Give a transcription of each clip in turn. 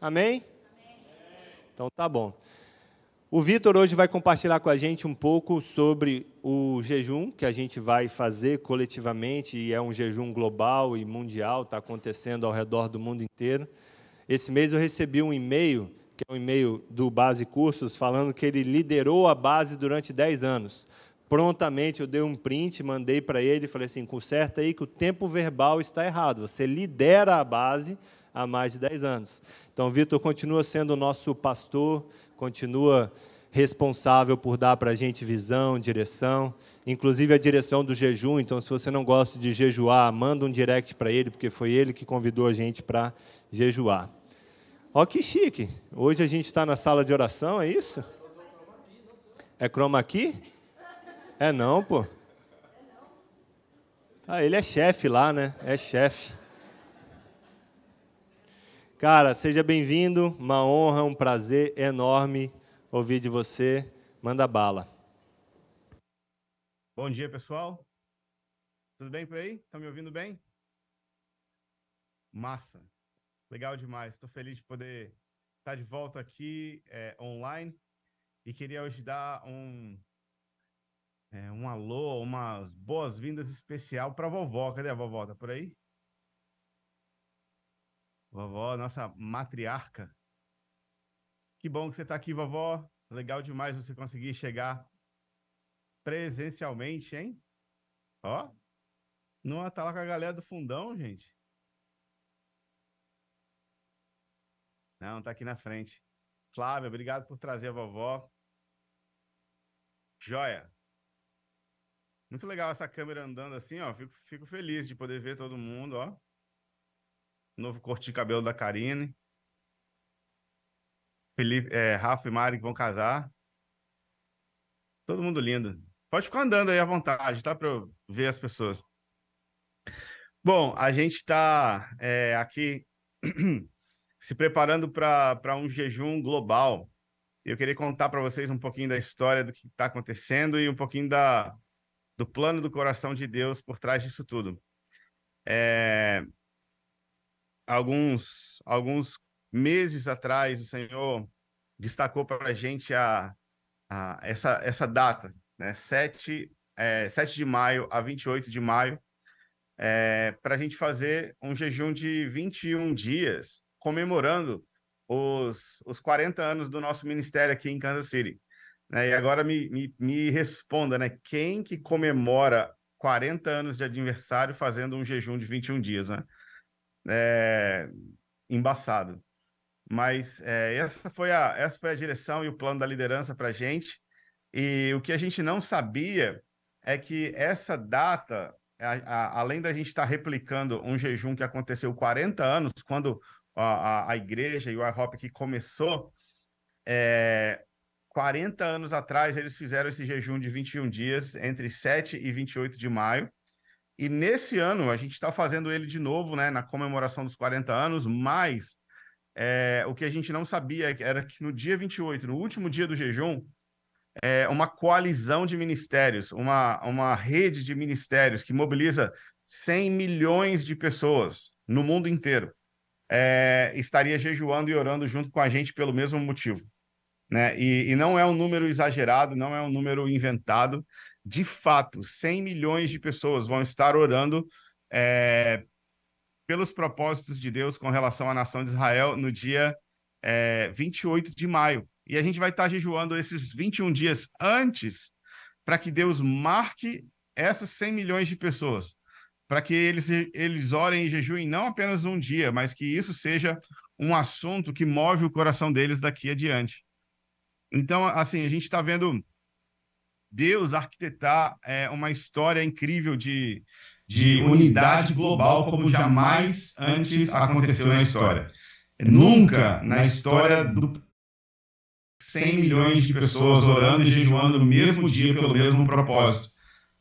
Amém? Amém? Então tá bom. O Vitor hoje vai compartilhar com a gente um pouco sobre o jejum que a gente vai fazer coletivamente, e é um jejum global e mundial, está acontecendo ao redor do mundo inteiro. Esse mês eu recebi um e-mail, que é um e-mail do Base Cursos, falando que ele liderou a base durante 10 anos prontamente eu dei um print, mandei para ele, e falei assim, conserta aí que o tempo verbal está errado. Você lidera a base há mais de 10 anos. Então, Vitor continua sendo o nosso pastor, continua responsável por dar para a gente visão, direção, inclusive a direção do jejum. Então, se você não gosta de jejuar, manda um direct para ele, porque foi ele que convidou a gente para jejuar. Ó, que chique! Hoje a gente está na sala de oração, é isso? É chroma key? É não, pô. Ah, ele é chefe lá, né? É chefe. Cara, seja bem-vindo, uma honra, um prazer enorme ouvir de você. Manda bala. Bom dia, pessoal. Tudo bem por aí? Estão me ouvindo bem? Massa. Legal demais. Estou feliz de poder estar tá de volta aqui é, online e queria hoje dar um, é, um alô, umas boas-vindas especial para a vovó. Cadê a vovó? Tá por aí? Vovó, nossa matriarca. Que bom que você está aqui, vovó. Legal demais você conseguir chegar presencialmente, hein? Ó, não tá lá com a galera do fundão, gente. Não, tá aqui na frente. Flávia, obrigado por trazer a vovó. Joia. Muito legal essa câmera andando assim, ó. Fico, fico feliz de poder ver todo mundo, ó novo corte de cabelo da Karine. Felipe, é, Rafa e Mari que vão casar. Todo mundo lindo. Pode ficar andando aí à vontade, tá? Para eu ver as pessoas. Bom, a gente está é, aqui se preparando para um jejum global. Eu queria contar para vocês um pouquinho da história do que está acontecendo e um pouquinho da, do plano do coração de Deus por trás disso tudo. É, alguns, alguns meses atrás, o Senhor destacou para a gente a, essa, essa data, né? 7, é, 7 de maio a 28 de maio, é, para a gente fazer um jejum de 21 dias, comemorando os, os 40 anos do nosso ministério aqui em Kansas City. Né? E agora me, me, me responda, né? Quem que comemora 40 anos de aniversário fazendo um jejum de 21 dias, né? é, embaçado. Mas é, essa, foi a, essa foi a direção e o plano da liderança para a gente. E o que a gente não sabia é que essa data, a, a, além da gente estar tá replicando um jejum que aconteceu 40 anos, quando a, a igreja e o IHOP que começou, é, 40 anos atrás eles fizeram esse jejum de 21 dias, entre 7 e 28 de maio. E nesse ano a gente está fazendo ele de novo, né, na comemoração dos 40 anos, mas é, o que a gente não sabia é era que no dia 28, no último dia do jejum, é, uma coalizão de ministérios, uma, uma rede de ministérios que mobiliza 100 milhões de pessoas no mundo inteiro, é, estaria jejuando e orando junto com a gente pelo mesmo motivo. Né? E, e, não é um número exagerado, não é um número inventado, de fato, 100 milhões de pessoas vão estar orando é, pelos propósitos de Deus com relação à nação de Israel no dia é, 28 de maio. E a gente vai estar jejuando esses 21 dias antes para que Deus marque essas 100 milhões de pessoas, para que eles, eles orem e jejuem não apenas um dia, mas que isso seja um assunto que move o coração deles daqui adiante. Então, assim, a gente está vendo Deus arquitetar é, uma história incrível de, de, de unidade global como jamais antes aconteceu na história. Nunca na história do 100 milhões de pessoas orando e jejuando no mesmo dia pelo mesmo propósito.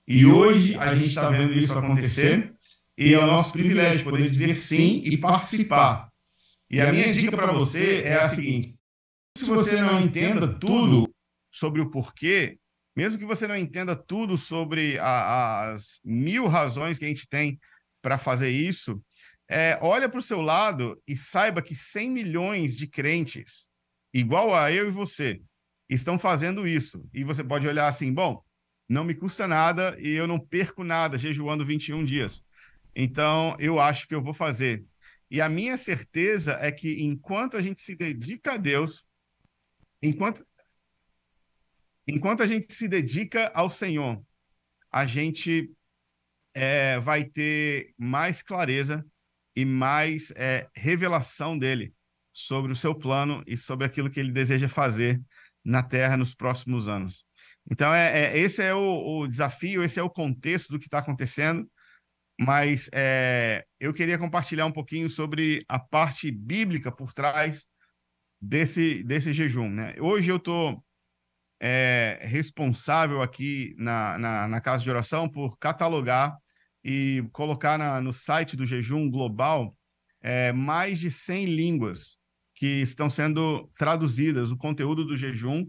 E hoje a gente está vendo isso acontecer e é o nosso privilégio poder dizer sim e participar. E a minha dica para você é a seguinte: se você não entenda tudo sobre o porquê, mesmo que você não entenda tudo sobre a, as mil razões que a gente tem para fazer isso, é, olha para o seu lado e saiba que 100 milhões de crentes, igual a eu e você, estão fazendo isso. E você pode olhar assim: bom, não me custa nada e eu não perco nada jejuando 21 dias. Então, eu acho que eu vou fazer. E a minha certeza é que enquanto a gente se dedica a Deus, enquanto Enquanto a gente se dedica ao Senhor, a gente é, vai ter mais clareza e mais é, revelação dele sobre o seu plano e sobre aquilo que ele deseja fazer na Terra nos próximos anos. Então, é, é esse é o, o, desafio, esse é o contexto do que está acontecendo, mas é, eu queria compartilhar um pouquinho sobre a parte bíblica por trás desse, desse jejum. Né? Hoje eu estou é responsável aqui na, na, na Casa de Oração por catalogar e colocar na, no site do Jejum Global é, mais de 100 línguas que estão sendo traduzidas, o conteúdo do jejum.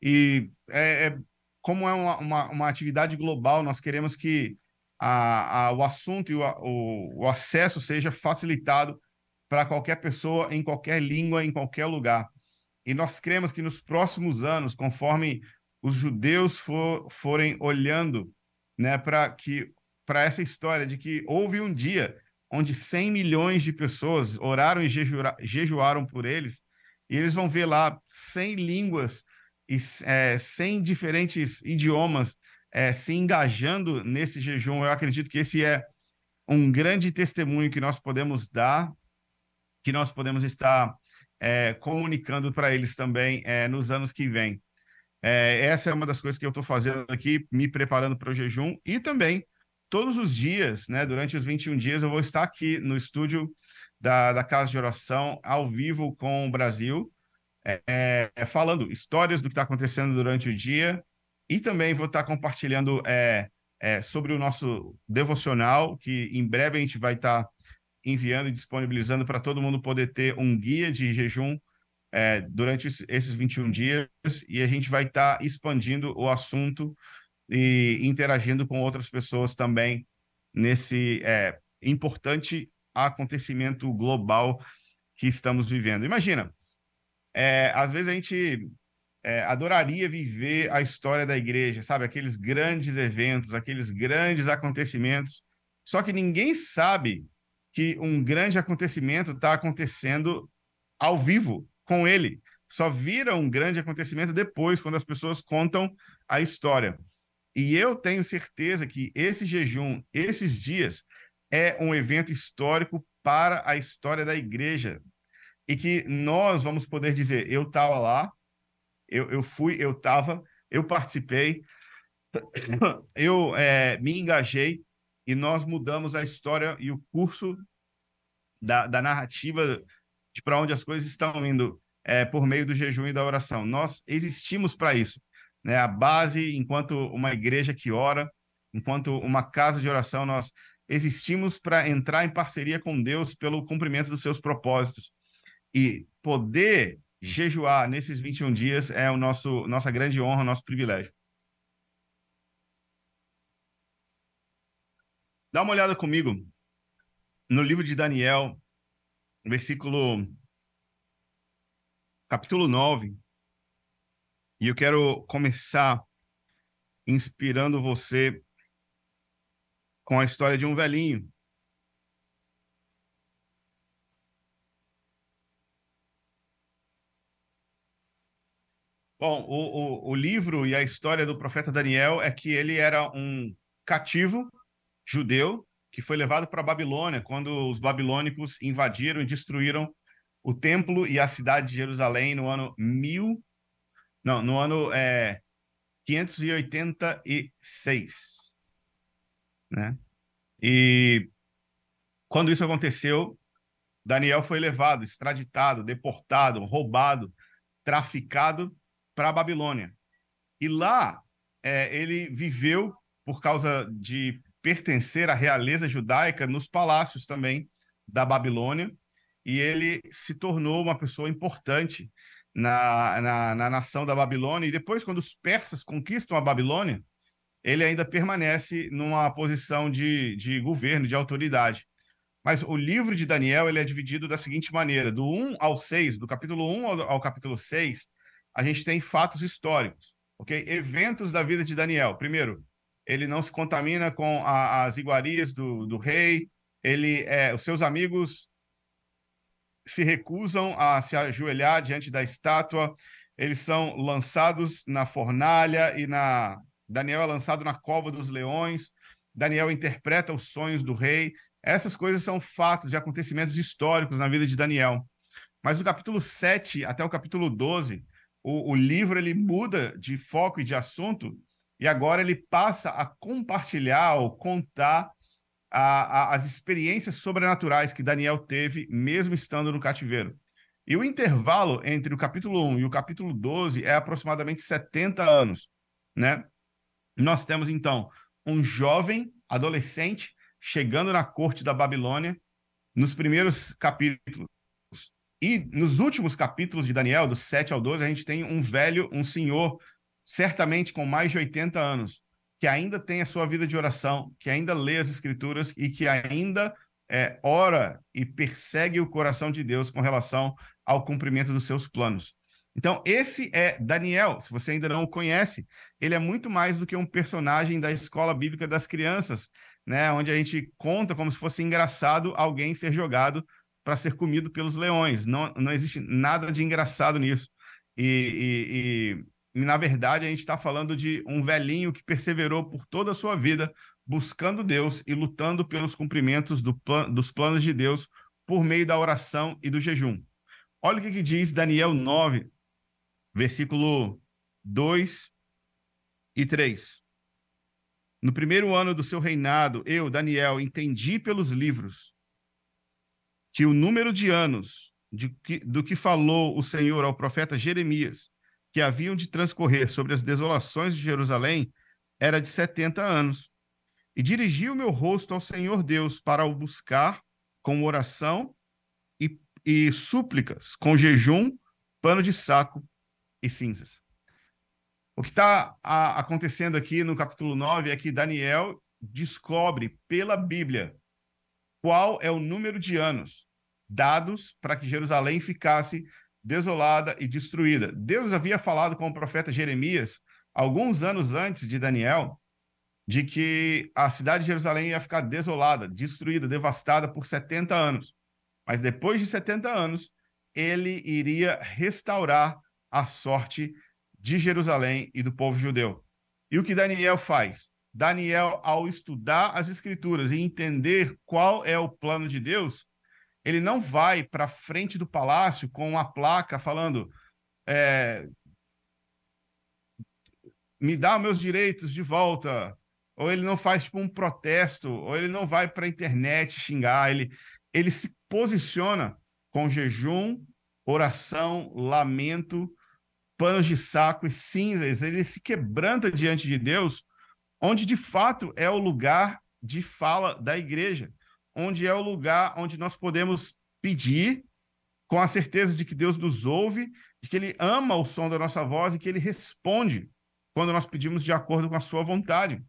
E é, é como é uma, uma, uma, atividade global, nós queremos que a, a, o assunto e o, o, o acesso seja facilitado para qualquer pessoa, em qualquer língua, em qualquer lugar. E nós cremos que nos próximos anos, conforme os judeus for, forem olhando né, para que para essa história de que houve um dia onde 100 milhões de pessoas oraram e jejura, jejuaram por eles, e eles vão ver lá 100 línguas e é, 100 diferentes idiomas é, se engajando nesse jejum. Eu acredito que esse é um grande testemunho que nós podemos dar, que nós podemos estar é, comunicando para eles também é, nos anos que vêm. É, essa é uma das coisas que eu estou fazendo aqui, me preparando para o jejum e também todos os dias, né, durante os 21 dias, eu vou estar aqui no estúdio da, da Casa de Oração, ao vivo com o Brasil, é, é, falando histórias do que está acontecendo durante o dia e também vou estar compartilhando é, é, sobre o nosso devocional, que em breve a gente vai estar enviando e disponibilizando para todo mundo poder ter um guia de jejum é, durante esses 21 dias e a gente vai estar tá expandindo o assunto e interagindo com outras pessoas também nesse é, importante acontecimento global que estamos vivendo. Imagina, é, às vezes a gente é, adoraria viver a história da igreja, sabe? Aqueles grandes eventos, aqueles grandes acontecimentos. Só que ninguém sabe que um grande acontecimento está acontecendo ao vivo com ele. Só vira um grande acontecimento depois, quando as pessoas contam a história. E eu tenho certeza que esse jejum, esses dias, é um evento histórico para a história da igreja. E que nós vamos poder dizer: eu estava lá, eu, eu fui, eu estava, eu participei, eu é, me engajei e nós mudamos a história e o curso da, da narrativa de para onde as coisas estão indo é, por meio do jejum e da oração. Nós existimos para isso. Né? A base, enquanto uma igreja que ora, enquanto uma casa de oração, nós existimos para entrar em parceria com Deus pelo cumprimento dos seus propósitos. E poder jejuar nesses 21 dias é o nosso nossa grande honra, nosso privilégio. Dá uma olhada comigo no livro de Daniel, versículo. capítulo 9. E eu quero começar inspirando você com a história de um velhinho. Bom, o, o, o livro e a história do profeta Daniel é que ele era um cativo judeu que foi levado para a Babilônia quando os babilônicos invadiram e destruíram o templo e a cidade de Jerusalém no ano mil não no ano é, 586 né e quando isso aconteceu Daniel foi levado extraditado deportado roubado traficado para a Babilônia e lá é, ele viveu por causa de pertencer à realeza judaica nos palácios também da Babilônia, e ele se tornou uma pessoa importante na, na, na nação da Babilônia. E depois, quando os persas conquistam a Babilônia, ele ainda permanece numa posição de, de governo, de autoridade. Mas o livro de Daniel ele é dividido da seguinte maneira: do 1 ao 6, do capítulo 1 ao, ao capítulo 6, a gente tem fatos históricos, ok? Eventos da vida de Daniel. Primeiro, ele não se contamina com a, as iguarias do, do rei, ele, é, os seus amigos se recusam a se ajoelhar diante da estátua, eles são lançados na fornalha e na Daniel é lançado na cova dos leões. Daniel interpreta os sonhos do rei. Essas coisas são fatos e acontecimentos históricos na vida de Daniel. Mas do capítulo 7 até o capítulo 12, o, o livro ele muda de foco e de assunto e agora ele passa a compartilhar ou contar a, a, as experiências sobrenaturais que Daniel teve, mesmo estando no cativeiro. E o intervalo entre o capítulo 1 e o capítulo 12 é aproximadamente 70 anos, né? Nós temos então um jovem adolescente chegando na corte da Babilônia nos primeiros capítulos. E nos últimos capítulos de Daniel, dos 7 ao 12, a gente tem um velho, um senhor certamente com mais de 80 anos, que ainda tem a sua vida de oração, que ainda lê as Escrituras e que ainda é, ora e persegue o coração de Deus com relação ao cumprimento dos seus planos. Então, esse é Daniel. Se você ainda não o conhece, ele é muito mais do que um personagem da escola bíblica das crianças, né? onde a gente conta como se fosse engraçado alguém ser jogado para ser comido pelos leões. Não, não existe nada de engraçado nisso. E, e, na verdade, a gente está falando de um velhinho que perseverou por toda a sua vida, buscando Deus e lutando pelos cumprimentos do plan dos planos de Deus por meio da oração e do jejum. Olha o que, que diz Daniel 9, versículo 2 e 3. No primeiro ano do seu reinado, eu, Daniel, entendi pelos livros que o número de anos de que, do que falou o Senhor ao profeta Jeremias que haviam de transcorrer sobre as desolações de Jerusalém era de setenta anos. E dirigi o meu rosto ao Senhor Deus para o buscar com oração e, e súplicas, com jejum, pano de saco e cinzas. O que está acontecendo aqui no capítulo 9 é que Daniel descobre pela Bíblia qual é o número de anos dados para que Jerusalém ficasse desolada e destruída. Deus havia falado com o profeta Jeremias alguns anos antes de Daniel de que a cidade de Jerusalém ia ficar desolada, destruída, devastada por 70 anos. Mas depois de 70 anos, ele iria restaurar a sorte de Jerusalém e do povo judeu. E o que Daniel faz? Daniel, ao estudar as escrituras e entender qual é o plano de Deus, ele não vai para frente do palácio com uma placa falando é, me dá meus direitos de volta, ou ele não faz tipo, um protesto, ou ele não vai para a internet xingar, ele, ele se posiciona com jejum, oração, lamento, panos de saco e cinzas, ele se quebranta diante de Deus, onde de fato é o lugar de fala da igreja onde é o lugar onde nós podemos pedir com a certeza de que Deus nos ouve, de que Ele ama o som da nossa voz e que Ele responde quando nós pedimos de acordo com a Sua vontade.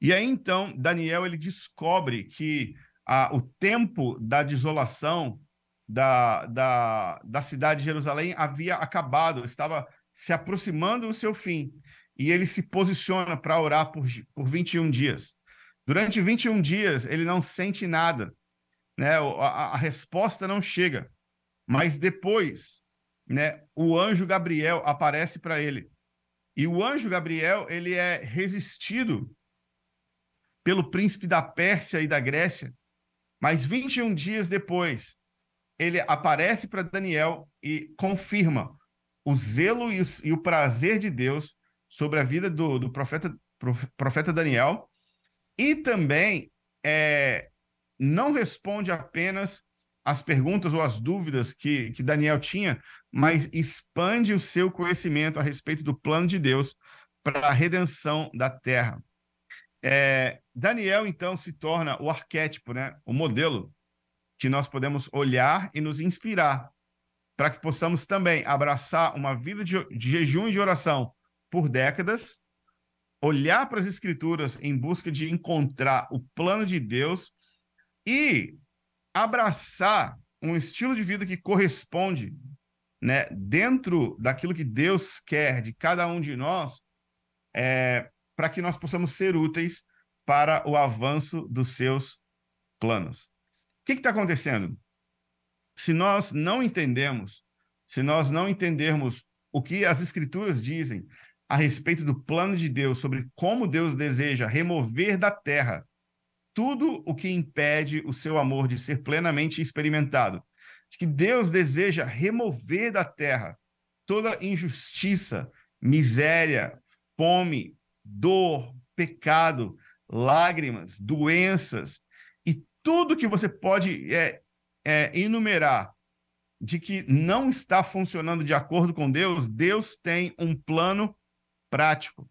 E aí então Daniel ele descobre que ah, o tempo da desolação da, da, da cidade de Jerusalém havia acabado, estava se aproximando do seu fim. E ele se posiciona para orar por, por 21 dias. Durante 21 dias, ele não sente nada, né? A, a resposta não chega. Mas depois, né, o anjo Gabriel aparece para ele. E o anjo Gabriel, ele é resistido pelo príncipe da Pérsia e da Grécia. Mas 21 dias depois, ele aparece para Daniel e confirma o zelo e o, e o, prazer de Deus sobre a vida do, do profeta, profeta Daniel e também é, não responde apenas as perguntas ou as dúvidas que, que Daniel tinha, mas expande o seu conhecimento a respeito do plano de Deus para a redenção da terra. É, Daniel, então, se torna o arquétipo, né? o modelo que nós podemos olhar e nos inspirar, para que possamos também abraçar uma vida de, de jejum e de oração por décadas olhar para as Escrituras em busca de encontrar o plano de Deus e abraçar um estilo de vida que corresponde, né, dentro daquilo que Deus quer de cada um de nós, é, para que nós possamos ser úteis para o avanço dos seus planos. O que está acontecendo? Se nós não entendemos, se nós não entendermos o que as escrituras dizem, a respeito do plano de Deus sobre como Deus deseja remover da terra tudo o que impede o seu amor de ser plenamente experimentado. De que Deus deseja remover da terra toda injustiça, miséria, fome, dor, pecado, lágrimas, doenças e tudo que você pode é, é, enumerar de que não está funcionando de acordo com Deus, Deus tem um plano prático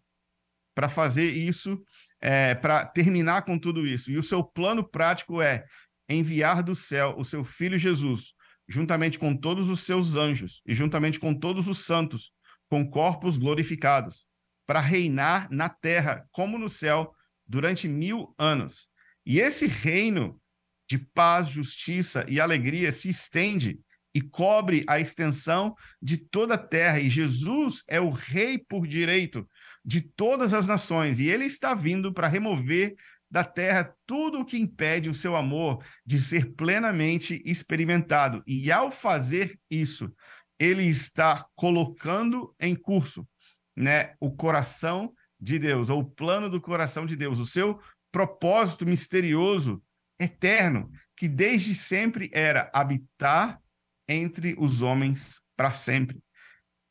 para fazer isso, é, para terminar com tudo isso. E o seu plano prático é enviar do céu o seu filho Jesus, juntamente com todos os seus anjos e juntamente com todos os santos, com corpos glorificados, para reinar na terra como no céu durante mil anos. E esse reino de paz, justiça e alegria se estende e cobre a extensão de toda a terra. E Jesus é o rei por direito de todas as nações, e ele está vindo para remover da terra tudo o que impede o seu amor de ser plenamente experimentado. E ao fazer isso, ele está colocando em curso, né, o coração de Deus, ou o plano do coração de Deus, o seu propósito misterioso, eterno, que desde sempre era habitar entre os homens para sempre.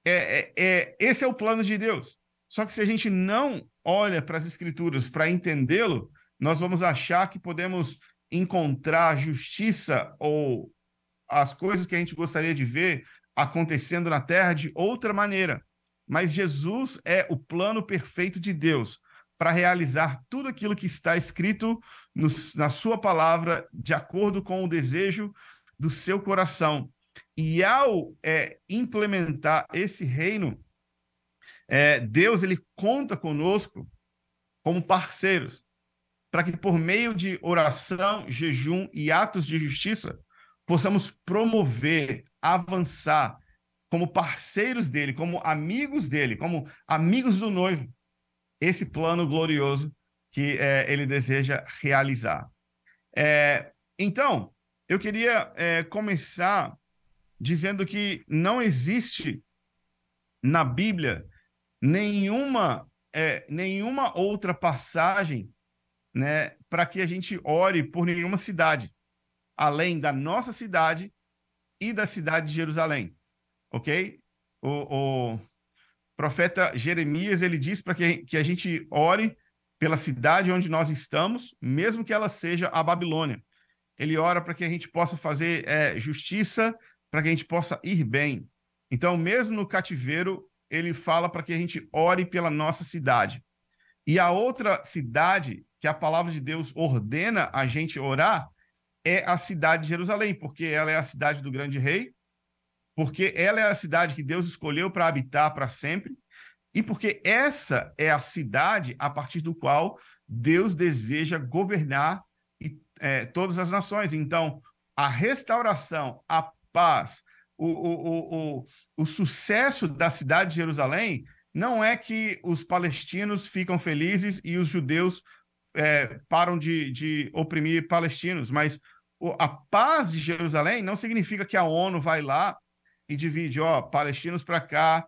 É, é, é, esse é o plano de Deus. Só que se a gente não olha para as Escrituras para entendê-lo, nós vamos achar que podemos encontrar justiça ou as coisas que a gente gostaria de ver acontecendo na terra de outra maneira. Mas Jesus é o plano perfeito de Deus para realizar tudo aquilo que está escrito no, na sua palavra, de acordo com o desejo do seu coração. E ao é, implementar esse reino, é, Deus ele conta conosco como parceiros, para que por meio de oração, jejum e atos de justiça, possamos promover, avançar como parceiros dele, como amigos dele, como amigos do noivo, esse plano glorioso que é, ele deseja realizar. É, então, eu queria é, começar dizendo que não existe na Bíblia nenhuma, é, nenhuma outra passagem né, para que a gente ore por nenhuma cidade, além da nossa cidade e da cidade de Jerusalém. Ok? O, o profeta Jeremias ele diz para que, que a gente ore pela cidade onde nós estamos, mesmo que ela seja a Babilônia. Ele ora para que a gente possa fazer é, justiça para que a gente possa ir bem. Então, mesmo no cativeiro, ele fala para que a gente ore pela nossa cidade. E a outra cidade que a palavra de Deus ordena a gente orar é a cidade de Jerusalém, porque ela é a cidade do grande rei, porque ela é a cidade que Deus escolheu para habitar para sempre, e porque essa é a cidade a partir do qual Deus deseja governar é, todas as nações. Então, a restauração, a paz, o, o, o, o, sucesso da cidade de Jerusalém não é que os palestinos ficam felizes e os judeus é, param de, de oprimir palestinos, mas a paz de Jerusalém não significa que a ONU vai lá e divide, ó, palestinos para cá,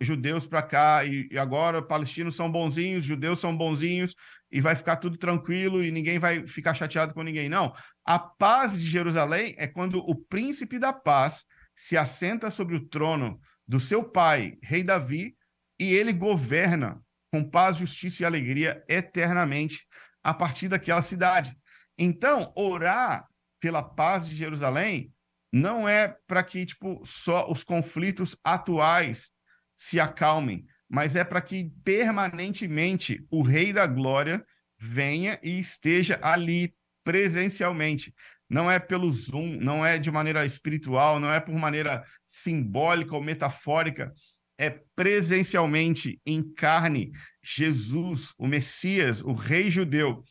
judeus para cá, e, e, agora palestinos são bonzinhos, judeus são bonzinhos, e vai ficar tudo tranquilo e ninguém vai ficar chateado com ninguém, não. A paz de Jerusalém é quando o príncipe da paz se assenta sobre o trono do seu pai, rei Davi, e ele governa com paz, justiça e alegria eternamente a partir daquela cidade. Então, orar pela paz de Jerusalém não é para que tipo só os conflitos atuais se acalmem, mas é para que permanentemente o Rei da Glória venha e esteja ali presencialmente. Não é pelo Zoom, não é de maneira espiritual, não é por maneira simbólica ou metafórica, é presencialmente em carne Jesus, o Messias, o Rei Judeu,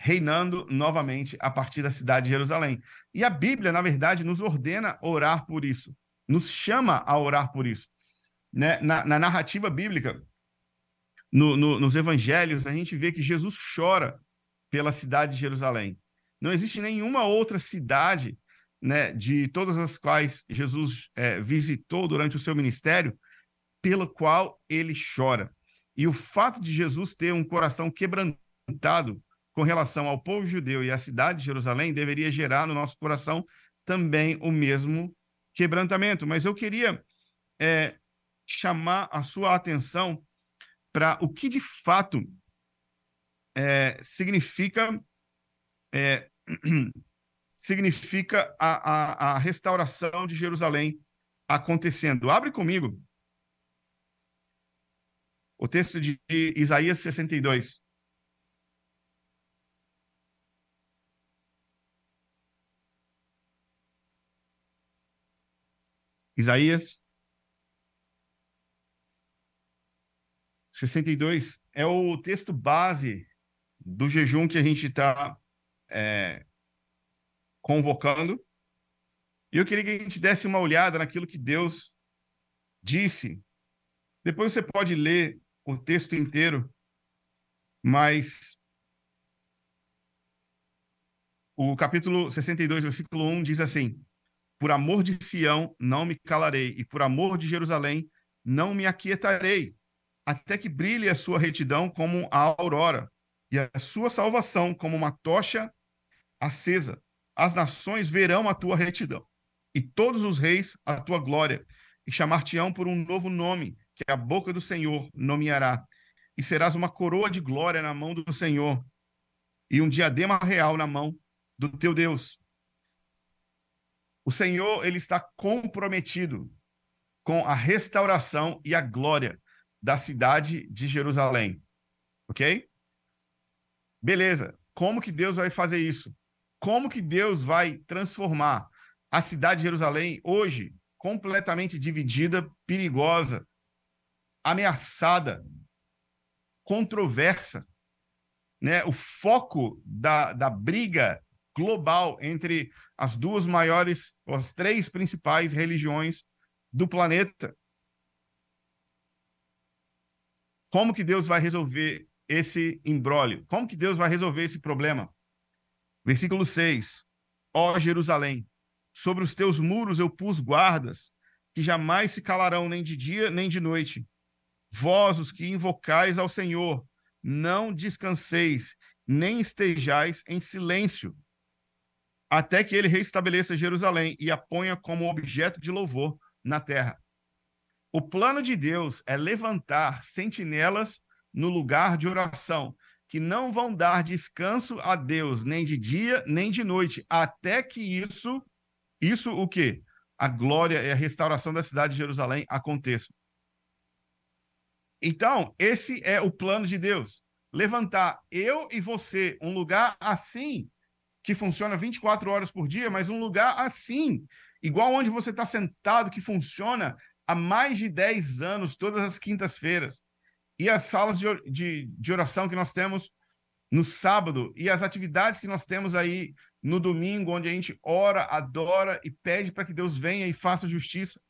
reinando novamente a partir da cidade de Jerusalém. E a Bíblia, na verdade, nos ordena orar por isso, nos chama a orar por isso né, na, na narrativa bíblica, no, no, nos evangelhos, a gente vê que Jesus chora pela cidade de Jerusalém. Não existe nenhuma outra cidade, né, de todas as quais Jesus é, visitou durante o seu ministério, pela qual ele chora. E o fato de Jesus ter um coração quebrantado com relação ao povo judeu e à cidade de Jerusalém deveria gerar no nosso coração também o mesmo quebrantamento. Mas eu queria é, chamar a sua atenção para o que de fato é, significa é, significa a, a, a restauração de Jerusalém acontecendo. Abre comigo o texto de Isaías 62. Isaías 62 é o texto base do jejum que a gente está é, convocando. E eu queria que a gente desse uma olhada naquilo que Deus disse. Depois você pode ler o texto inteiro, mas o capítulo 62, versículo 1 diz assim: Por amor de Sião não me calarei, e por amor de Jerusalém não me aquietarei até que brilhe a sua retidão como a aurora, e a sua salvação como uma tocha acesa. As nações verão a tua retidão, e todos os reis a tua glória, e chamar-te-ão por um novo nome, que a boca do Senhor nomeará, e serás uma coroa de glória na mão do Senhor, e um diadema real na mão do teu Deus. O Senhor, ele está comprometido com a restauração e a glória da cidade de Jerusalém. Ok? Beleza. Como que Deus vai fazer isso? Como que Deus vai transformar a cidade de Jerusalém hoje completamente dividida, perigosa, ameaçada, controversa? Né? O foco da, da briga global entre as duas maiores, as três principais religiões do planeta. Como que Deus vai resolver esse imbróglio? Como que Deus vai resolver esse problema? Versículo 6. Ó Jerusalém, sobre os teus muros eu pus guardas, que jamais se calarão nem de dia nem de noite. Vós, os que invocais ao Senhor, não descanseis, nem estejais em silêncio, até que ele restabeleça Jerusalém e a ponha como objeto de louvor na terra. O plano de Deus é levantar sentinelas no lugar de oração, que não vão dar descanso a Deus nem de dia nem de noite, até que isso, isso o quê? A glória e a restauração da cidade de Jerusalém aconteça. Então, esse é o plano de Deus. Levantar eu e você um lugar assim, que funciona 24 horas por dia, mas um lugar assim, igual onde você está sentado, que funciona há mais de 10 anos, todas as quintas-feiras. E as salas de, de, de oração que nós temos no sábado e as atividades que nós temos aí no domingo, onde a gente ora, adora e pede para que Deus venha e faça justiça.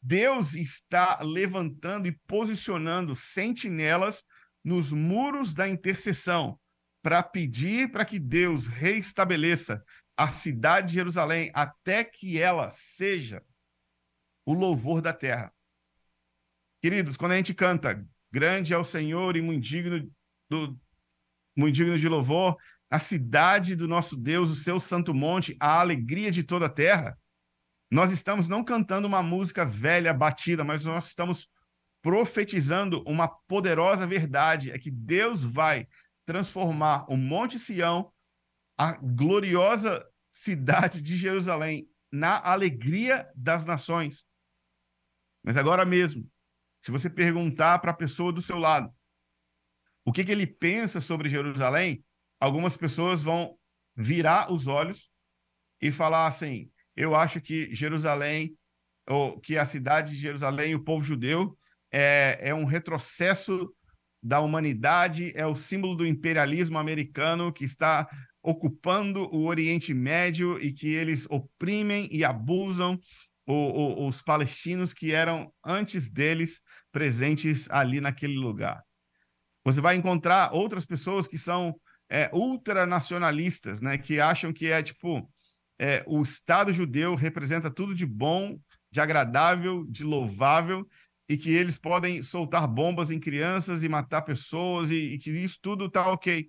Deus está levantando e posicionando sentinelas nos muros da intercessão para pedir para que Deus reestabeleça a cidade de Jerusalém até que ela seja o louvor da terra. Queridos, quando a gente canta, grande é o Senhor e muito digno, do, muito digno de louvor, a cidade do nosso Deus, o seu santo monte, a alegria de toda a terra, nós estamos não cantando uma música velha, batida, mas nós estamos profetizando uma poderosa verdade, é que Deus vai transformar o Monte Sião, a gloriosa cidade de Jerusalém, na alegria das nações. Mas agora mesmo, se você perguntar para a pessoa do seu lado o que, que ele pensa sobre Jerusalém, algumas pessoas vão virar os olhos e falar assim: eu acho que Jerusalém, ou que a cidade de Jerusalém, o povo judeu, é, é um retrocesso da humanidade, é o símbolo do imperialismo americano que está ocupando o Oriente Médio e que eles oprimem e abusam o, o, os palestinos que eram antes deles presentes ali naquele lugar. Você vai encontrar outras pessoas que são é, ultranacionalistas, né, que acham que é tipo é, o Estado judeu representa tudo de bom, de agradável, de louvável e que eles podem soltar bombas em crianças e matar pessoas e, e que isso tudo está ok.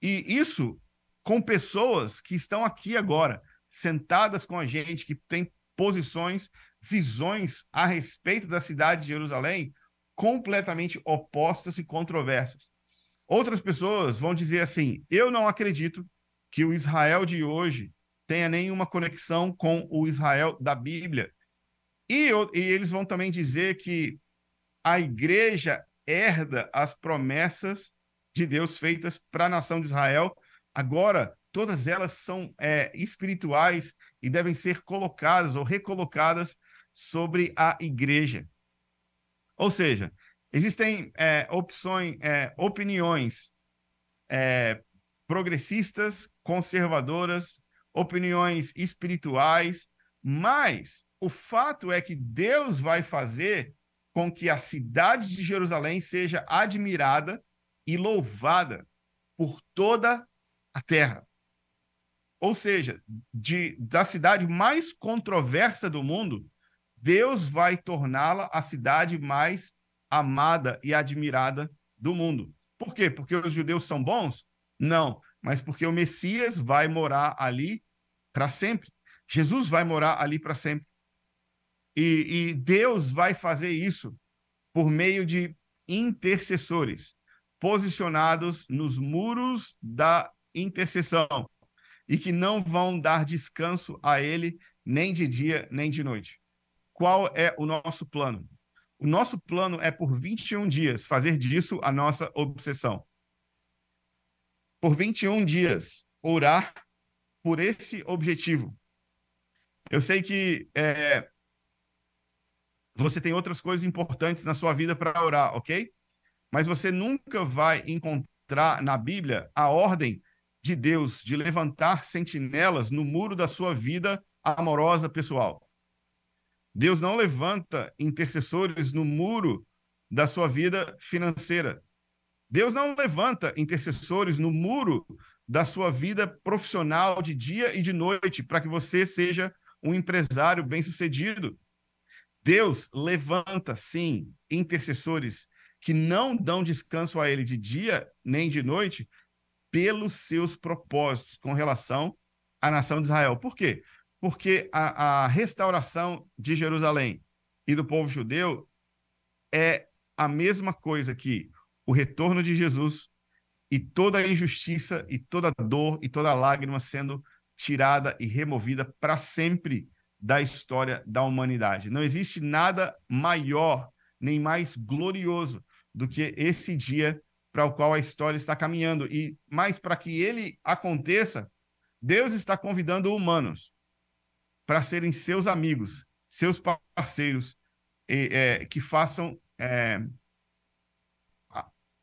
E isso com pessoas que estão aqui agora, sentadas com a gente, que tem posições, visões a respeito da cidade de Jerusalém completamente opostas e controversas. Outras pessoas vão dizer assim: eu não acredito que o Israel de hoje tenha nenhuma conexão com o Israel da Bíblia. E, e eles vão também dizer que a igreja herda as promessas de Deus feitas para a nação de Israel. Agora, todas elas são é, espirituais e devem ser colocadas ou recolocadas sobre a igreja. Ou seja, existem é, opções, é, opiniões é, progressistas, conservadoras, opiniões espirituais, mas o fato é que Deus vai fazer com que a cidade de Jerusalém seja admirada e louvada por toda a terra. Ou seja, de, da cidade mais controversa do mundo, Deus vai torná-la a cidade mais amada e admirada do mundo. Por quê? Porque os judeus são bons? Não, mas porque o Messias vai morar ali para sempre. Jesus vai morar ali para sempre. E, e Deus vai fazer isso por meio de intercessores posicionados nos muros da intercessão e que não vão dar descanso a ele nem de dia nem de noite. Qual é o nosso plano? O nosso plano é por 21 dias fazer disso a nossa obsessão. Por 21 dias orar por esse objetivo. Eu sei que é, você tem outras coisas importantes na sua vida para orar, ok? Mas você nunca vai encontrar na Bíblia a ordem de Deus de levantar sentinelas no muro da sua vida amorosa pessoal. Deus não levanta intercessores no muro da sua vida financeira. Deus não levanta intercessores no muro da sua vida profissional de dia e de noite para que você seja um empresário bem-sucedido. Deus levanta, sim, intercessores que não dão descanso a ele de dia nem de noite, pelos seus propósitos com relação à nação de Israel. Por quê? Porque a, a restauração de Jerusalém e do povo judeu é a mesma coisa que o retorno de Jesus e toda a injustiça e toda a dor e toda a lágrima sendo tirada e removida para sempre da história da humanidade. Não existe nada maior nem mais glorioso do que esse dia para o qual a história está caminhando. E mais para que ele aconteça, Deus está convidando humanos para serem seus amigos, seus parceiros, e, é, que façam é,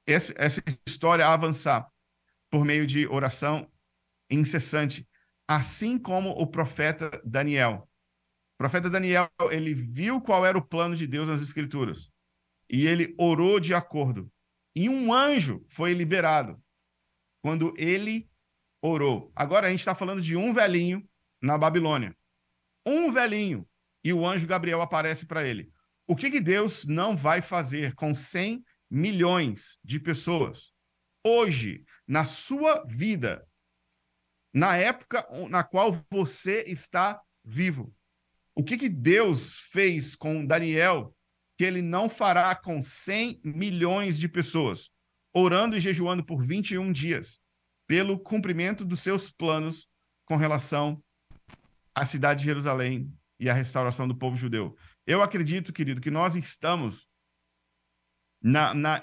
essa, essa história avançar por meio de oração incessante, assim como o profeta Daniel. O profeta Daniel, ele viu qual era o plano de Deus nas escrituras e ele orou de acordo. E um anjo foi liberado quando ele orou. Agora a gente está falando de um velhinho na Babilônia. Um velhinho. E o anjo Gabriel aparece para ele. O que, que Deus não vai fazer com 100 milhões de pessoas? Hoje, na sua vida, na época na qual você está vivo. O que, que Deus fez com Daniel que ele não fará com 100 milhões de pessoas, orando e jejuando por 21 dias, pelo cumprimento dos seus planos com relação à cidade de Jerusalém e à restauração do povo judeu. Eu acredito, querido, que nós estamos na, na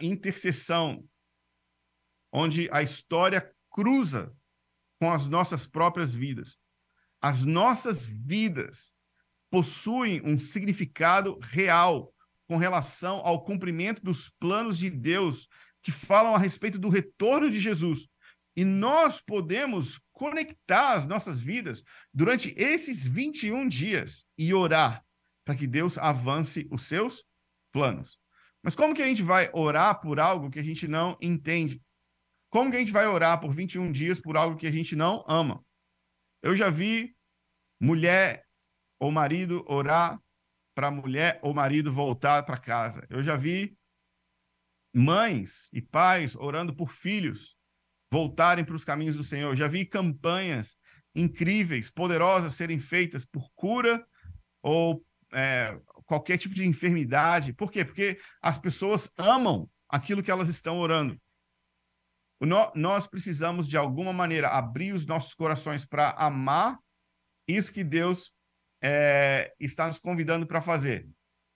onde a história cruza com as nossas próprias vidas. As nossas vidas possuem um significado real com relação ao cumprimento dos planos de Deus que falam a respeito do retorno de Jesus. E nós podemos conectar as nossas vidas durante esses 21 dias e orar para que Deus avance os seus planos. Mas como que a gente vai orar por algo que a gente não entende? Como que a gente vai orar por 21 dias por algo que a gente não ama? Eu já vi mulher ou marido orar para a mulher ou marido voltar para casa. Eu já vi mães e pais orando por filhos voltarem para os caminhos do Senhor. já vi campanhas incríveis, poderosas serem feitas por cura ou é, qualquer tipo de enfermidade. Por quê? Porque as pessoas amam aquilo que elas estão orando. No, nós precisamos, de alguma maneira, abrir os nossos corações para amar isso que Deus é, está nos convidando para fazer.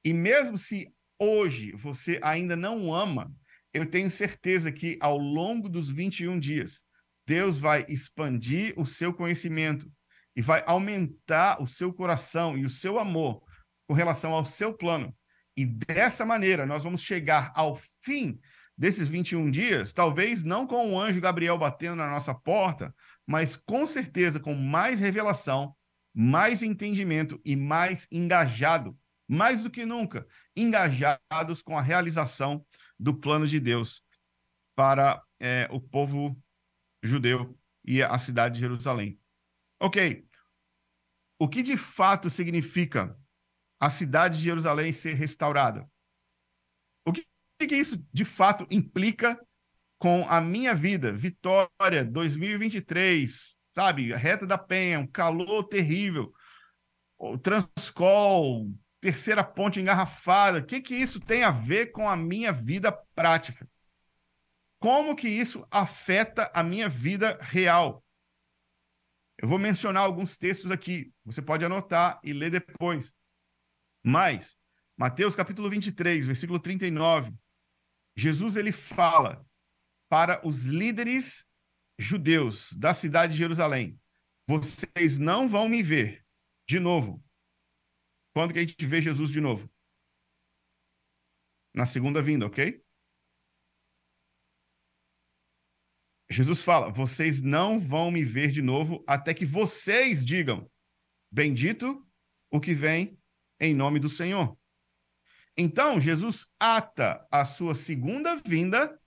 E mesmo se hoje você ainda não ama, eu tenho certeza que ao longo dos 21 dias, Deus vai expandir o seu conhecimento e vai aumentar o seu coração e o seu amor com relação ao seu plano. E dessa maneira, nós vamos chegar ao fim desses 21 dias, talvez não com o anjo Gabriel batendo na nossa porta, mas com certeza com mais revelação mais entendimento e mais engajado, mais do que nunca, engajados com a realização do plano de Deus para é, o povo judeu e a cidade de Jerusalém. Ok. O que de fato significa a cidade de Jerusalém ser restaurada? O que, que isso de fato implica com a minha vida? Vitória 2023, sabe? A reta da Penha, um calor terrível. O Transcol, terceira ponte engarrafada. O que, que isso tem a ver com a minha vida prática? Como que isso afeta a minha vida real? Eu vou mencionar alguns textos aqui. Você pode anotar e ler depois. Mas, Mateus capítulo 23, versículo 39. Jesus ele fala para os líderes judeus da cidade de Jerusalém, vocês não vão me ver de novo. Quando que a gente vê Jesus de novo? Na segunda vinda, ok? Jesus fala: vocês não vão me ver de novo até que vocês digam: bendito o que vem em nome do Senhor. Então, Jesus ata a sua segunda vinda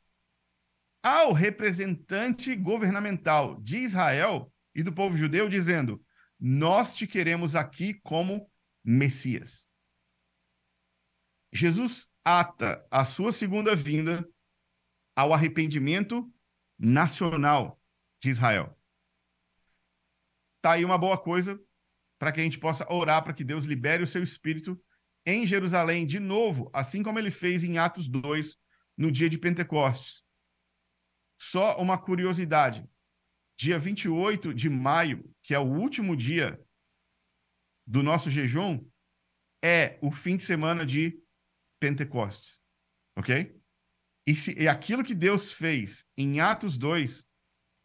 ao representante governamental de Israel e do povo judeu, dizendo: Nós te queremos aqui como Messias. Jesus ata a sua segunda vinda ao arrependimento nacional de Israel. Tá aí uma boa coisa para que a gente possa orar para que Deus libere o seu espírito em Jerusalém de novo, assim como ele fez em Atos 2, no dia de Pentecostes. Só uma curiosidade: dia 28 de maio, que é o último dia do nosso jejum, é o fim de semana de Pentecostes. Ok? E, se, e aquilo que Deus fez em Atos 2,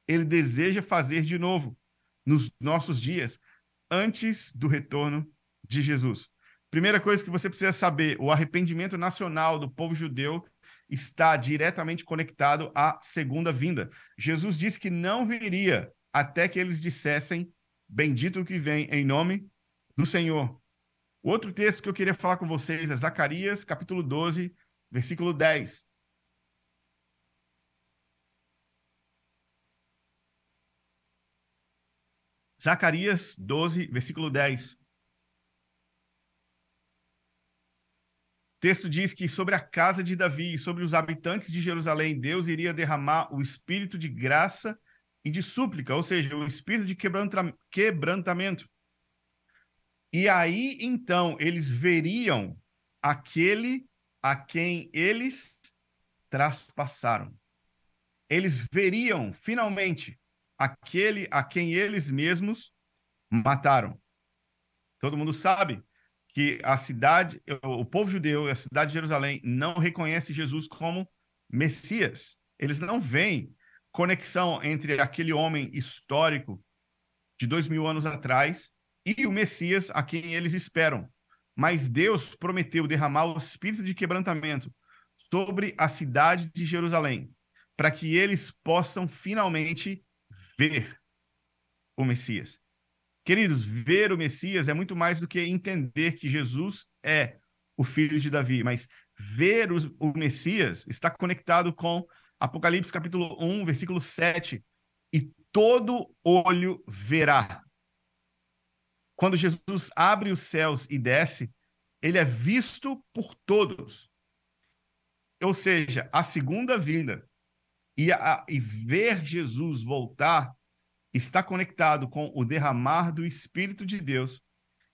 ele deseja fazer de novo nos nossos dias, antes do retorno de Jesus. Primeira coisa que você precisa saber: o arrependimento nacional do povo judeu está diretamente conectado à segunda vinda. Jesus disse que não viria até que eles dissessem: Bendito que vem em nome do Senhor. Outro texto que eu queria falar com vocês é Zacarias, capítulo 12, versículo 10. Zacarias 12, versículo 10. texto diz que sobre a casa de Davi e sobre os habitantes de Jerusalém, Deus iria derramar o espírito de graça e de súplica, ou seja, o espírito de quebrantamento. E aí então eles veriam aquele a quem eles traspassaram. Eles veriam finalmente aquele a quem eles mesmos mataram. Todo mundo sabe que a cidade, o povo judeu, a cidade de Jerusalém, não reconhece Jesus como Messias. Eles não veem conexão entre aquele homem histórico de dois mil anos atrás e o Messias a quem eles esperam. Mas Deus prometeu derramar o espírito de quebrantamento sobre a cidade de Jerusalém, para que eles possam finalmente ver o Messias. Queridos, ver o Messias é muito mais do que entender que Jesus é o filho de Davi, mas ver os, o Messias está conectado com Apocalipse capítulo 1, versículo 7, e todo olho verá. Quando Jesus abre os céus e desce, ele é visto por todos. Ou seja, a segunda vinda e, a, e ver Jesus voltar está conectado com o derramar do Espírito de Deus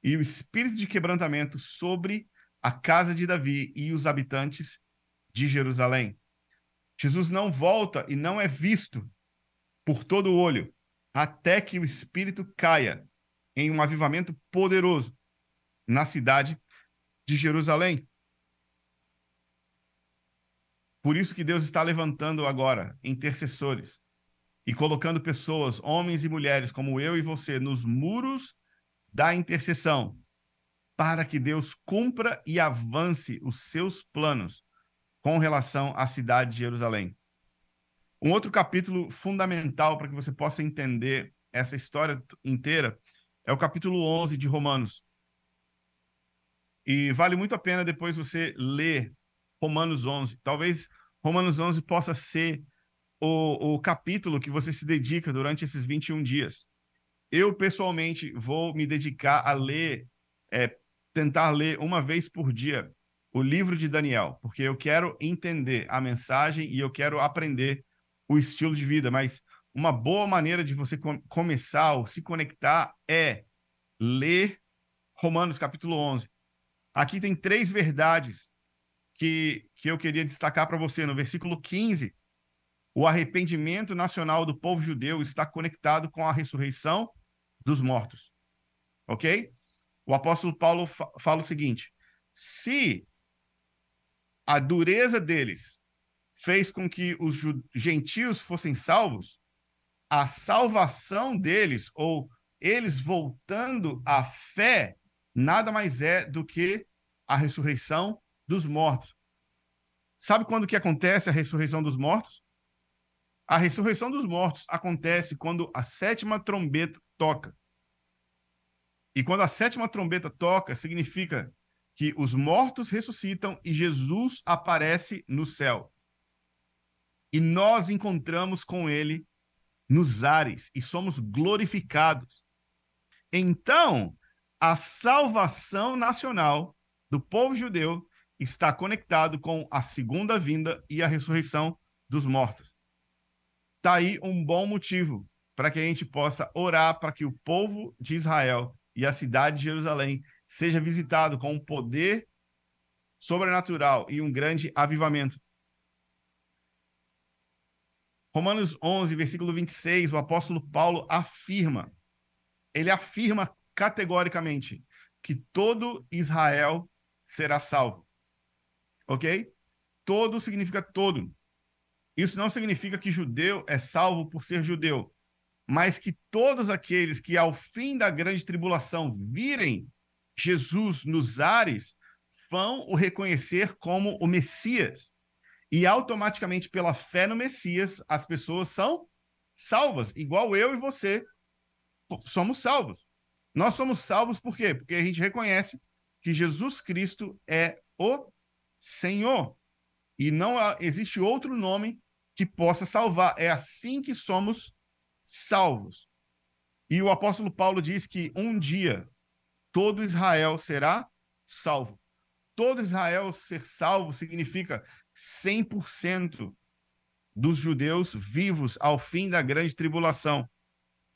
e o espírito de quebrantamento sobre a casa de Davi e os habitantes de Jerusalém. Jesus não volta e não é visto por todo o olho até que o espírito caia em um avivamento poderoso na cidade de Jerusalém. Por isso que Deus está levantando agora intercessores e colocando pessoas, homens e mulheres como eu e você, nos muros da intercessão, para que Deus cumpra e avance os seus planos com relação à cidade de Jerusalém. Um outro capítulo fundamental para que você possa entender essa história inteira é o capítulo 11 de Romanos. E vale muito a pena depois você ler Romanos 11. Talvez Romanos 11 possa ser o, o capítulo que você se dedica durante esses 21 dias. Eu, pessoalmente, vou me dedicar a ler, é, tentar ler uma vez por dia o livro de Daniel, porque eu quero entender a mensagem e eu quero aprender o estilo de vida. Mas uma boa maneira de você com começar ou se conectar é ler Romanos capítulo 11. Aqui tem três verdades que, que eu queria destacar para você. No versículo 15, o arrependimento nacional do povo judeu está conectado com a ressurreição dos mortos. Ok? O apóstolo Paulo fa fala o seguinte: se a dureza deles fez com que os gentios fossem salvos, a salvação deles, ou eles voltando à fé, nada mais é do que a ressurreição dos mortos. Sabe quando que acontece a ressurreição dos mortos? A ressurreição dos mortos acontece quando a sétima trombeta toca. E quando a sétima trombeta toca, significa que os mortos ressuscitam e Jesus aparece no céu. E nós encontramos com ele nos ares e somos glorificados. Então, a salvação nacional do povo judeu está conectado com a segunda vinda e a ressurreição dos mortos. Está aí um bom motivo para que a gente possa orar para que o povo de Israel e a cidade de Jerusalém seja visitado com um poder sobrenatural e um grande avivamento. Romanos 11, versículo 26, o apóstolo Paulo afirma, ele afirma categoricamente que todo Israel será salvo. OK? Todo significa todo. Isso não significa que judeu é salvo por ser judeu, mas que todos aqueles que ao fim da grande tribulação virem Jesus nos ares vão o reconhecer como o Messias. E automaticamente, pela fé no Messias, as pessoas são salvas, igual eu e você somos salvos. Nós somos salvos por quê? Porque a gente reconhece que Jesus Cristo é o Senhor. E não existe outro nome que possa salvar. É assim que somos salvos. E o apóstolo Paulo diz que um dia todo Israel será salvo. Todo Israel ser salvo significa 100% dos judeus vivos ao fim da grande tribulação.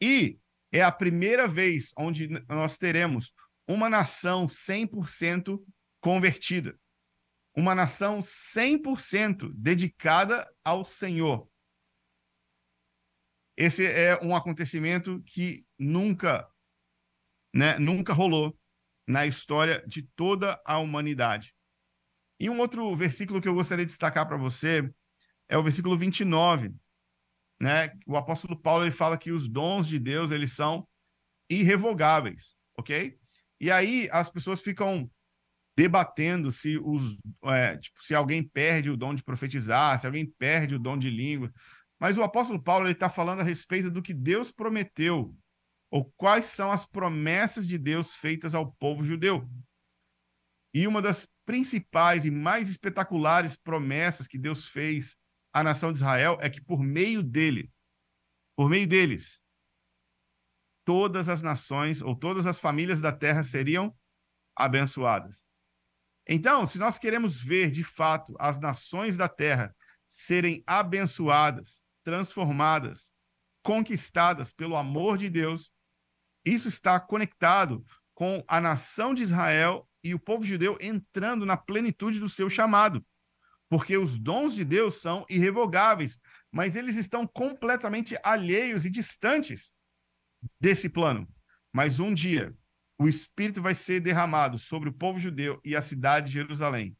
E é a primeira vez onde nós teremos uma nação 100% convertida uma nação 100% dedicada ao Senhor. Esse é um acontecimento que nunca, né, nunca rolou na história de toda a humanidade. E um outro versículo que eu gostaria de destacar para você é o versículo 29, né? O apóstolo Paulo ele fala que os dons de Deus, eles são irrevogáveis, OK? E aí as pessoas ficam debatendo se, os, é, tipo, se alguém perde o dom de profetizar, se alguém perde o dom de língua. Mas o apóstolo Paulo está falando a respeito do que Deus prometeu, ou quais são as promessas de Deus feitas ao povo judeu. E uma das principais e mais espetaculares promessas que Deus fez à nação de Israel é que por meio dele, por meio deles, todas as nações ou todas as famílias da terra seriam abençoadas. Então, se nós queremos ver de fato as nações da terra serem abençoadas, transformadas, conquistadas pelo amor de Deus, isso está conectado com a nação de Israel e o povo judeu entrando na plenitude do seu chamado. Porque os dons de Deus são irrevogáveis, mas eles estão completamente alheios e distantes desse plano. Mas um dia, o Espírito vai ser derramado sobre o povo judeu e a cidade de Jerusalém.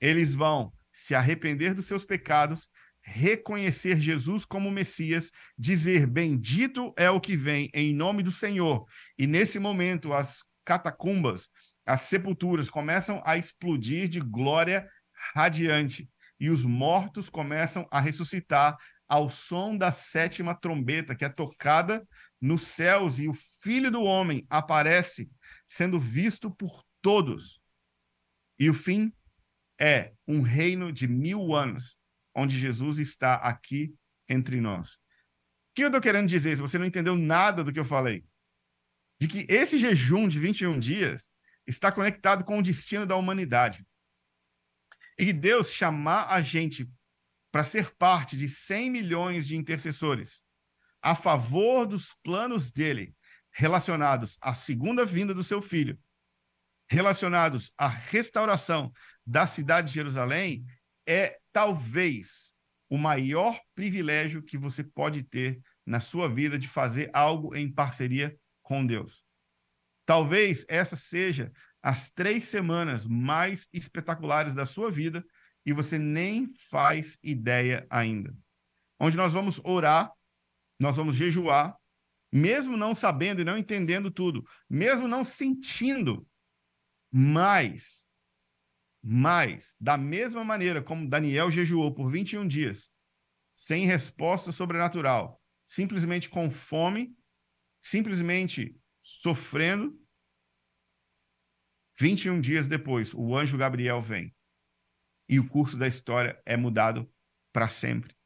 Eles vão se arrepender dos seus pecados, reconhecer Jesus como Messias, dizer: Bendito é o que vem em nome do Senhor. E nesse momento, as catacumbas, as sepulturas começam a explodir de glória radiante e os mortos começam a ressuscitar ao som da sétima trombeta que é tocada nos céus e o Filho do Homem aparece sendo visto por todos. E o fim é um reino de mil anos, onde Jesus está aqui entre nós. O que eu estou querendo dizer, se você não entendeu nada do que eu falei? De que esse jejum de 21 dias está conectado com o destino da humanidade. E que Deus chamar a gente para ser parte de 100 milhões de intercessores a favor dos planos dele relacionados à segunda vinda do seu filho, relacionados à restauração da cidade de Jerusalém, é talvez o maior privilégio que você pode ter na sua vida de fazer algo em parceria com Deus. Talvez essa seja as três semanas mais espetaculares da sua vida e você nem faz ideia ainda. Onde nós vamos orar nós vamos jejuar, mesmo não sabendo e não entendendo tudo, mesmo não sentindo, mas, mas, da mesma maneira como Daniel jejuou por 21 dias, sem resposta sobrenatural, simplesmente com fome, simplesmente sofrendo, 21 dias depois, o anjo Gabriel vem e o curso da história é mudado para sempre.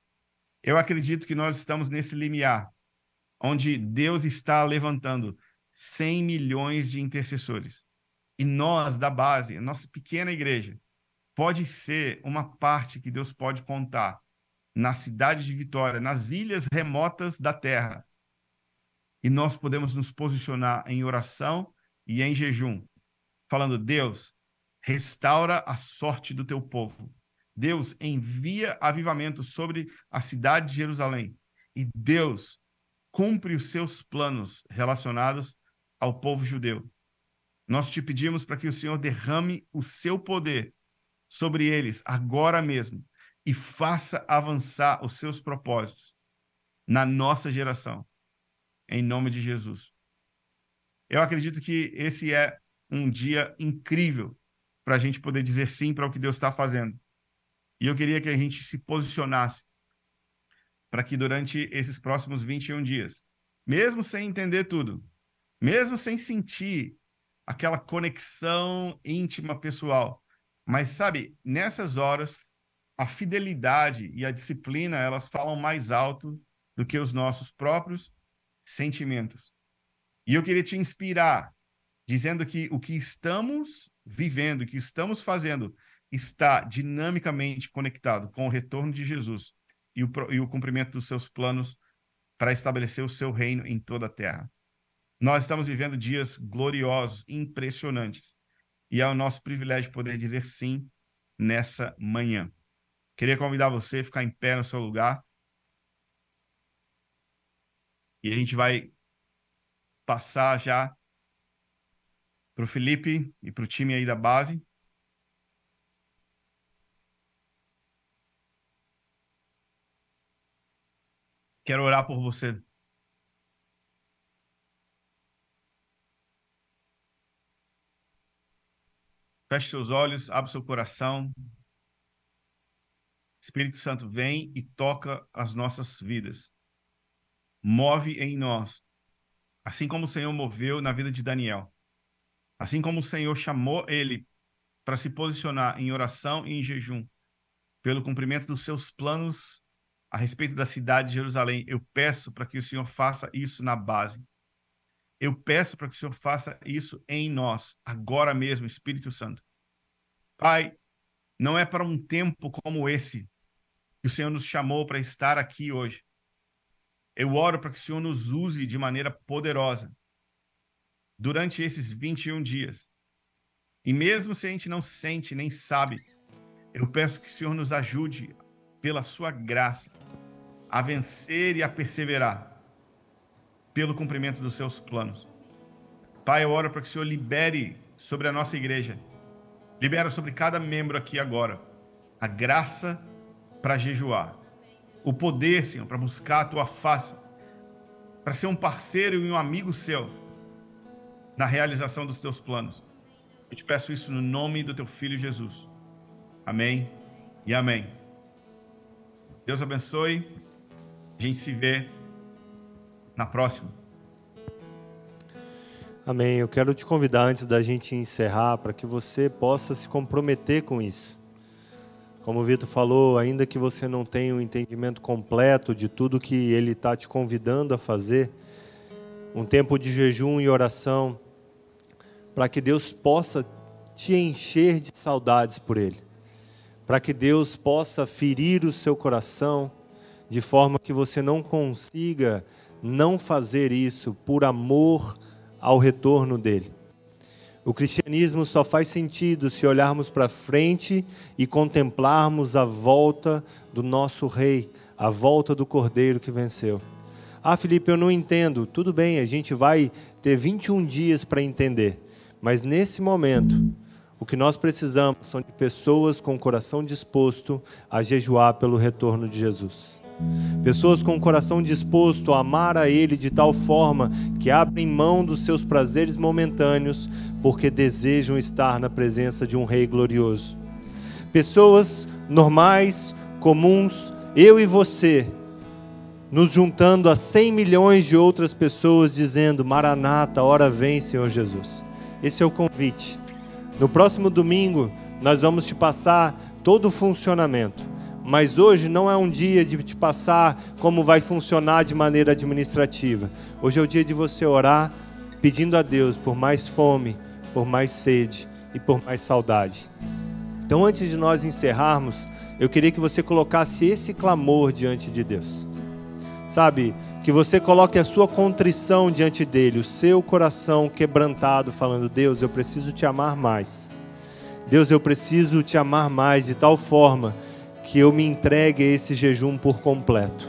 Eu acredito que nós estamos nesse limiar, onde Deus está levantando 100 milhões de intercessores. E nós, da base, a nossa pequena igreja, pode ser uma parte que Deus pode contar na cidade de Vitória, nas ilhas remotas da terra. E nós podemos nos posicionar em oração e em jejum, falando: Deus, restaura a sorte do teu povo. Deus envia avivamento sobre a cidade de Jerusalém e Deus cumpre os seus planos relacionados ao povo judeu. Nós te pedimos para que o Senhor derrame o seu poder sobre eles agora mesmo e faça avançar os seus propósitos na nossa geração, em nome de Jesus. Eu acredito que esse é um dia incrível para a gente poder dizer sim para o que Deus está fazendo. E eu queria que a gente se posicionasse para que durante esses próximos 21 dias, mesmo sem entender tudo, mesmo sem sentir aquela conexão íntima pessoal, mas sabe, nessas horas a fidelidade e a disciplina, elas falam mais alto do que os nossos próprios sentimentos. E eu queria te inspirar dizendo que o que estamos vivendo, o que estamos fazendo, está dinamicamente conectado com o retorno de Jesus e o, e o cumprimento dos seus planos para estabelecer o seu reino em toda a terra. Nós estamos vivendo dias gloriosos, impressionantes, e é o nosso privilégio poder dizer sim nessa manhã. Queria convidar você a ficar em pé no seu lugar. E a gente vai passar já para o Felipe e para o time aí da base. Quero orar por você. Feche seus olhos, abre seu coração. Espírito Santo vem e toca as nossas vidas. Move em nós, assim como o Senhor moveu na vida de Daniel. Assim como o Senhor chamou ele para se posicionar em oração e em jejum pelo cumprimento dos seus planos a respeito da cidade de Jerusalém, eu peço para que o Senhor faça isso na base. Eu peço para que o Senhor faça isso em nós, agora mesmo, Espírito Santo. Pai, não é para um tempo como esse que o Senhor nos chamou para estar aqui hoje. Eu oro para que o Senhor nos use de maneira poderosa durante esses 21 dias. E mesmo se a gente não sente nem sabe, eu peço que o Senhor nos ajude pela sua graça, a vencer e a perseverar pelo cumprimento dos seus planos. Pai, eu oro para que o Senhor libere sobre a nossa igreja, libera sobre cada membro aqui agora a graça para jejuar, o poder, Senhor, para buscar a tua face, para ser um parceiro e um amigo seu na realização dos teus planos. Eu te peço isso no nome do teu filho Jesus. Amém e amém. Deus abençoe. A gente se vê na próxima. Amém. Eu quero te convidar antes da gente encerrar para que você possa se comprometer com isso. Como o Vitor falou, ainda que você não tenha o um entendimento completo de tudo que ele está te convidando a fazer, um tempo de jejum e oração, para que Deus possa te encher de saudades por ele para que Deus possa ferir o seu coração, de forma que você não consiga não fazer isso por amor ao retorno dele. O cristianismo só faz sentido se olharmos para frente e contemplarmos a volta do nosso rei, a volta do cordeiro que venceu. Ah, Felipe, eu não entendo. Tudo bem, a gente vai ter 21 dias para entender. Mas nesse momento, o que nós precisamos são de pessoas com o coração disposto a jejuar pelo retorno de Jesus. Pessoas com o coração disposto a amar a Ele de tal forma que abrem mão dos seus prazeres momentâneos porque desejam estar na presença de um Rei glorioso. Pessoas normais, comuns, eu e você, nos juntando a 100 milhões de outras pessoas dizendo: Maranata, hora vem, Senhor Jesus. Esse é o convite no próximo domingo, nós vamos te passar todo o funcionamento. Mas hoje não é um dia de te passar como vai funcionar de maneira administrativa. Hoje é o dia de você orar pedindo a Deus por mais fome, por mais sede e por mais saudade. Então, antes de nós encerrarmos, eu queria que você colocasse esse clamor diante de Deus. Sabe, que você coloque a sua contrição diante dele, o seu coração quebrantado, falando: Deus, eu preciso te amar mais. Deus, eu preciso te amar mais de tal forma que eu me entregue a esse jejum por completo.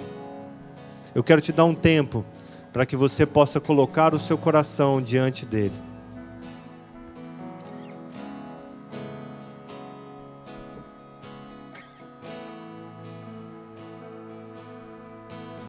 Eu quero te dar um tempo para que você possa colocar o seu coração diante dele.